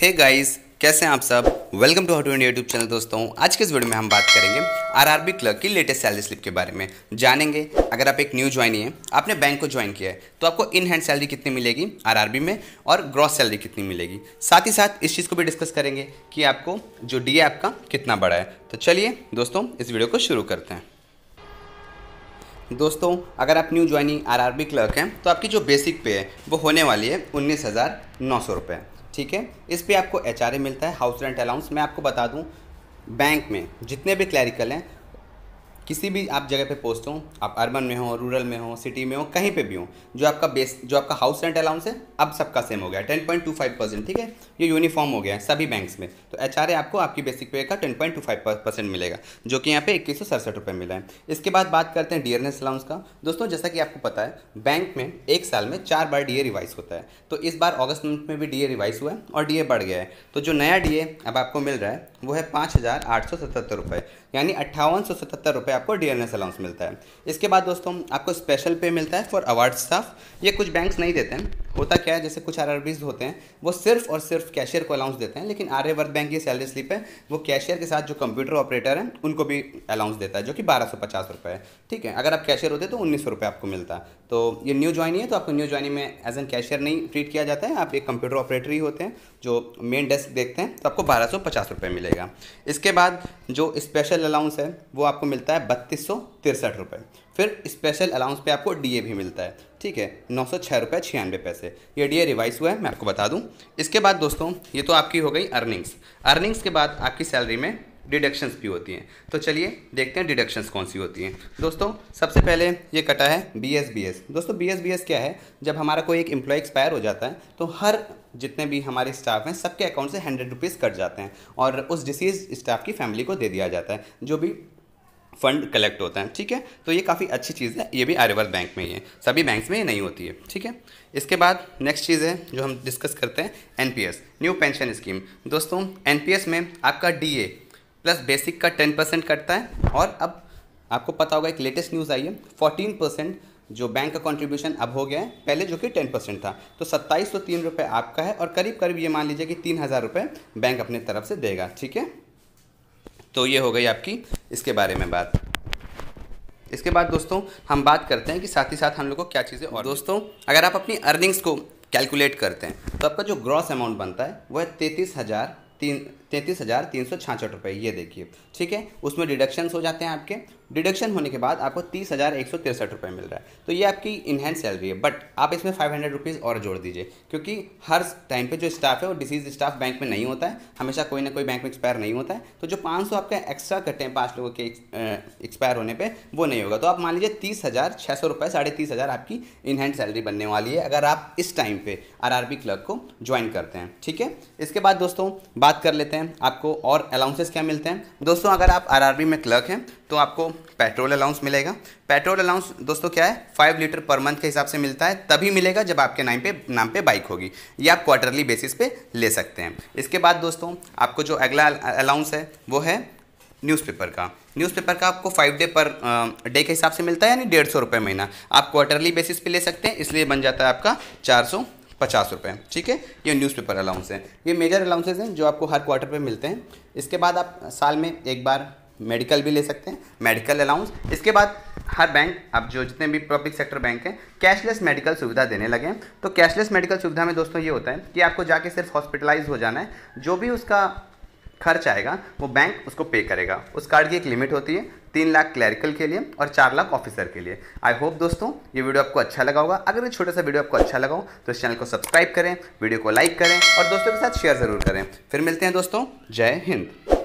हे hey guys कैसे हैं आप सब welcome to how to India YouTube channel दोस्तों आज के इस वीडियो में हम बात करेंगे आरआरबी क्लर्क की लेटेस्ट सैलरी स्लिप के बारे में जानेंगे अगर आप एक न्यू ज्वाइनी है आपने बैंक को ज्वाइन किया है तो आपको इन हैंड सैलरी कितनी मिलेगी आरआरबी में और ग्रॉस सैलरी कितनी मिलेगी साथ ही साथ इस चीज़ को भी डिस्कस करेंगे कि आपको जो डी आपका कितना बड़ा है तो चलिए दोस्तों इस वीडियो को शुरू करते हैं दोस्तों अगर आप न्यू ज्वाइनिंग आर क्लर्क हैं तो आपकी जो बेसिक पे है वो होने वाली है उन्नीस हज़ार नौ सौ रुपये ठीक है इस पर आपको एच मिलता है हाउस रेंट अलाउंस मैं आपको बता दूँ बैंक में जितने भी क्लैरिकल हैं किसी भी आप जगह पे पोस्ट हो आप अर्बन में हो रूरल में हो सिटी में हो कहीं पे भी हो जो आपका बेस जो आपका हाउस रेंट अलाउंस है अब सबका सेम हो गया ten point two five percent ठीक है ये यूनिफॉर्म हो गया है सभी बैंक्स में तो एच आपको आपकी बेसिक पे का ten point two five percent मिलेगा जो कि यहाँ पे इक्कीस सौ सड़सठ रुपये मिला है इसके बाद बात करते हैं डी अलाउंस का दोस्तों जैसा कि आपको पता है बैंक में एक साल में चार बार डी रिवाइज होता है तो इस बार अगस्त मंथ में भी डी रिवाइज हुआ है और डी बढ़ गया है तो जो नया डी अब आपको मिल रहा है वो है पाँच हज़ार आठ सौ सतहत्तर यानी अट्ठावन सौ सतहत्तर रुपये आपको डीएलएस अलाउंस मिलता है इसके बाद दोस्तों आपको स्पेशल पे मिलता है फॉर अवार्ड स्टाफ ये कुछ बैंक्स नहीं देते हैं होता क्या है जैसे कुछ आर होते हैं वो सिर्फ और सिर्फ कैशियर को अलाउंस देते हैं लेकिन आर्यवर्त बैंक की सैलरी स्लिप है वो कैशियर के साथ जो कंप्यूटर ऑपरेटर हैं उनको भी अलाउंस देता है जो कि बारह सौ पचास रुपये है ठीक है अगर आप कैशियर होते तो उन्नीस सौ रुपये आपको मिलता तो ये न्यू ज्वाइनिंग है तो आपको न्यू ज्वाइनिंग में एज एन कैशियर नहीं ट्रीट किया जाता है आप एक कंप्यूटर ऑपरेटर ही होते हैं जो मेन डेस्क देखते हैं तो आपको बारह सौ पचास रुपये मिलेगा इसके बाद जो स्पेशल अलाउंस है वो आपको मिलता है बत्तीस सौ तिरसठ फिर स्पेशल अलाउंस पे आपको डीए भी मिलता है ठीक है नौ सौ छः रुपये छियानवे पैसे ये डीए रिवाइज हुआ है मैं आपको बता दूं इसके बाद दोस्तों ये तो आपकी हो गई अर्निंग्स अर्निंग्स के बाद आपकी सैलरी में डिडक्शंस भी होती हैं तो चलिए देखते हैं डिडक्शंस कौन सी होती हैं दोस्तों सबसे पहले ये कटा है बी एस बी एस दोस्तों बी एस बी एस क्या है जब हमारा कोई एक एम्प्लॉय एक्सपायर हो जाता है तो हर जितने भी हमारे स्टाफ हैं सबके अकाउंट से हंड्रेड रुपीज़ कट जाते हैं और उस डिसीज स्टाफ की फैमिली को दे दिया जाता है जो भी फंड कलेक्ट होता है ठीक है तो ये काफ़ी अच्छी चीज़ है ये भी आर्यवर्त बैंक में ही है सभी बैंक्स में ये नहीं होती है ठीक है इसके बाद नेक्स्ट चीज़ है जो हम डिस्कस करते हैं एनपीएस न्यू पेंशन स्कीम दोस्तों एनपीएस में आपका डीए प्लस बेसिक का टेन परसेंट कटता है और अब आपको पता होगा एक लेटेस्ट न्यूज़ आई है फोर्टीन परसेंट जो बैंक का कॉन्ट्रीब्यूशन अब हो गया है पहले जो कि टेन परसेंट था तो सत्ताईस सौ तीन रुपये आपका है और करीब करीब ये मान लीजिए कि तीन हज़ार रुपये बैंक अपने तरफ से देगा ठीक है तो ये हो गई आपकी इसके बारे में बात इसके बाद दोस्तों हम बात करते हैं कि साथ ही साथ हम लोग को क्या चीज़ें और दोस्तों अगर आप अपनी अर्निंग्स को कैलकुलेट करते हैं तो आपका जो ग्रॉस अमाउंट बनता है वह तैंतीस हज़ार तीन तैंतीस हज़ार तीन सौ छाछठ रुपये ये देखिए ठीक है उसमें डिडक्शंस हो जाते हैं आपके डिडक्शन होने के बाद आपको तीस हज़ार एक सौ तिरसठ रुपये मिल रहा है तो ये आपकी इनहेंस सैलरी है बट आप इसमें फाइव हंड्रेड रुपीज़ और जोड़ दीजिए क्योंकि हर टाइम पे जो स्टाफ है वो डिसीज स्टाफ बैंक में नहीं होता है हमेशा कोई ना कोई बैंक में एक्सपायर नहीं होता है तो जो पाँच सौ आपका एक्स्ट्रा कटे हैं पाँच लोगों के एक्सपायर होने पर वो नहीं होगा तो आप मान लीजिए तीस हज़ार छः सौ रुपये साढ़े तीस हज़ार आपकी इनहैंड सैलरी बनने वाली है अगर आप इस टाइम पर आर आर बी क्लर्क को ज्वाइन करते हैं ठीक है इसके बाद दोस्तों बात कर लेते हैं मिलते हैं आपको और अलाउंसेस क्या मिलते हैं दोस्तों अगर आप आरआरबी में क्लर्क हैं तो आपको पेट्रोल अलाउंस मिलेगा पेट्रोल अलाउंस दोस्तों क्या है फाइव लीटर पर मंथ के हिसाब से मिलता है तभी मिलेगा जब आपके नाम पे नाम पे बाइक होगी या आप क्वार्टरली बेसिस पे ले सकते हैं इसके बाद दोस्तों आपको जो अगला अलाउंस है वो है न्यूज़पेपर का न्यूज़पेपर का आपको फाइव डे पर डे के हिसाब से मिलता है यानी डेढ़ सौ रुपये महीना आप क्वार्टरली बेसिस पे ले सकते हैं इसलिए बन जाता है आपका चार सौ पचास रुपये ठीक है ये न्यूज़पेपर अलाउंस है ये मेजर अलाउंसेज हैं जो आपको हर क्वार्टर पे मिलते हैं इसके बाद आप साल में एक बार मेडिकल भी ले सकते हैं मेडिकल अलाउंस इसके बाद हर बैंक आप जो जितने भी पब्लिक सेक्टर बैंक हैं कैशलेस मेडिकल सुविधा देने लगे हैं तो कैशलेस मेडिकल सुविधा में दोस्तों ये होता है कि आपको जाके सिर्फ हॉस्पिटलाइज हो जाना है जो भी उसका खर्च आएगा वो बैंक उसको पे करेगा उस कार्ड की एक लिमिट होती है तीन लाख क्लैरिकल के लिए और चार लाख ऑफिसर के लिए आई होप दोस्तों ये वीडियो आपको अच्छा लगा होगा अगर ये छोटा सा वीडियो आपको अच्छा लगा हो तो इस चैनल को सब्सक्राइब करें वीडियो को लाइक करें और दोस्तों के साथ शेयर ज़रूर करें फिर मिलते हैं दोस्तों जय हिंद